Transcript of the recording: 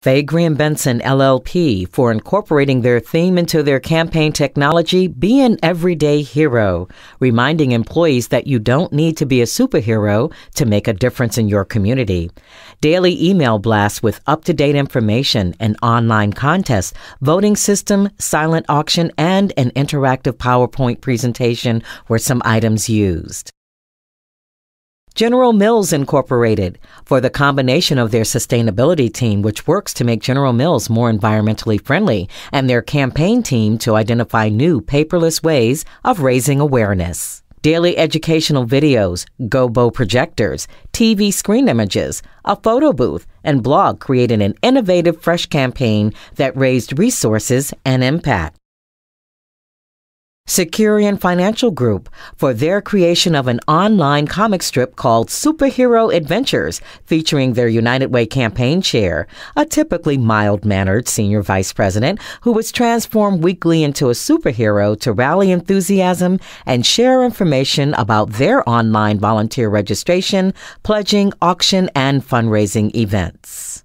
Fay Graham Benson LLP for incorporating their theme into their campaign technology, Be an Everyday Hero, reminding employees that you don't need to be a superhero to make a difference in your community. Daily email blasts with up to date information, an online contest, voting system, silent auction, and an interactive PowerPoint presentation were some items used. General Mills Incorporated for the combination of their sustainability team, which works to make General Mills more environmentally friendly, and their campaign team to identify new paperless ways of raising awareness. Daily educational videos, gobo projectors, TV screen images, a photo booth, and blog created an innovative fresh campaign that raised resources and impact. Securian Financial Group for their creation of an online comic strip called Superhero Adventures, featuring their United Way campaign chair, a typically mild mannered senior vice president who was transformed weekly into a superhero to rally enthusiasm and share information about their online volunteer registration, pledging, auction, and fundraising events.